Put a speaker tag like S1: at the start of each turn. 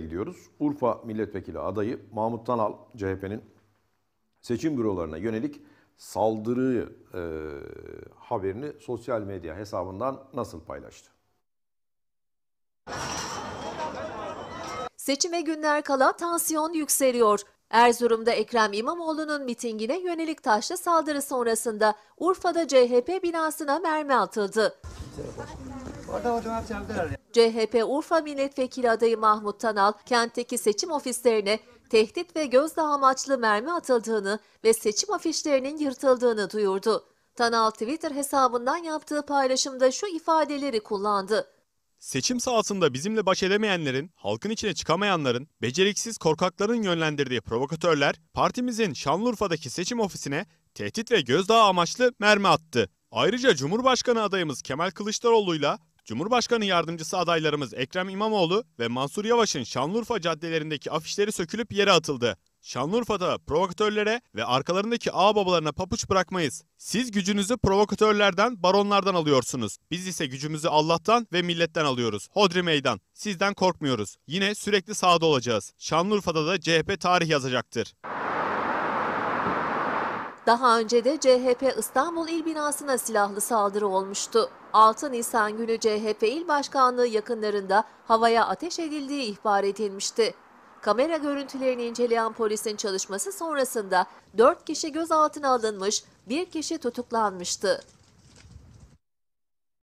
S1: gidiyoruz. Urfa milletvekili adayı Mahmut Tanal CHP'nin seçim bürolarına yönelik saldırı e, haberini sosyal medya hesabından nasıl paylaştı?
S2: Seçime günler kala tansiyon yükseliyor. Erzurum'da Ekrem İmamoğlu'nun mitingine yönelik taşlı saldırı sonrasında Urfa'da CHP binasına mermi atıldı. CHP Urfa Milletvekili adayı Mahmut Tanal, kentteki seçim ofislerine tehdit ve gözdağı amaçlı mermi atıldığını ve seçim afişlerinin yırtıldığını duyurdu. Tanal Twitter hesabından yaptığı paylaşımda şu ifadeleri kullandı.
S3: Seçim sahasında bizimle baş edemeyenlerin, halkın içine çıkamayanların, beceriksiz korkakların yönlendirdiği provokatörler partimizin Şanlıurfa'daki seçim ofisine tehdit ve gözdağı amaçlı mermi attı. Ayrıca Cumhurbaşkanı adayımız Kemal Kılıçdaroğlu'yla Cumhurbaşkanı yardımcısı adaylarımız Ekrem İmamoğlu ve Mansur Yavaş'ın Şanlıurfa caddelerindeki afişleri sökülüp yere atıldı. Şanlıurfa'da provokatörlere ve arkalarındaki ağababalarına papuç bırakmayız. Siz gücünüzü provokatörlerden, baronlardan alıyorsunuz. Biz ise gücümüzü Allah'tan ve milletten alıyoruz. Hodri meydan. Sizden korkmuyoruz. Yine sürekli sağda olacağız. Şanlıurfa'da da CHP tarih yazacaktır.
S2: Daha önce de CHP İstanbul İl Binası'na silahlı saldırı olmuştu. 6 Nisan günü CHP İl Başkanlığı yakınlarında havaya ateş edildiği ihbar edilmişti. Kamera görüntülerini inceleyen polisin çalışması sonrasında 4 kişi gözaltına alınmış, 1 kişi tutuklanmıştı.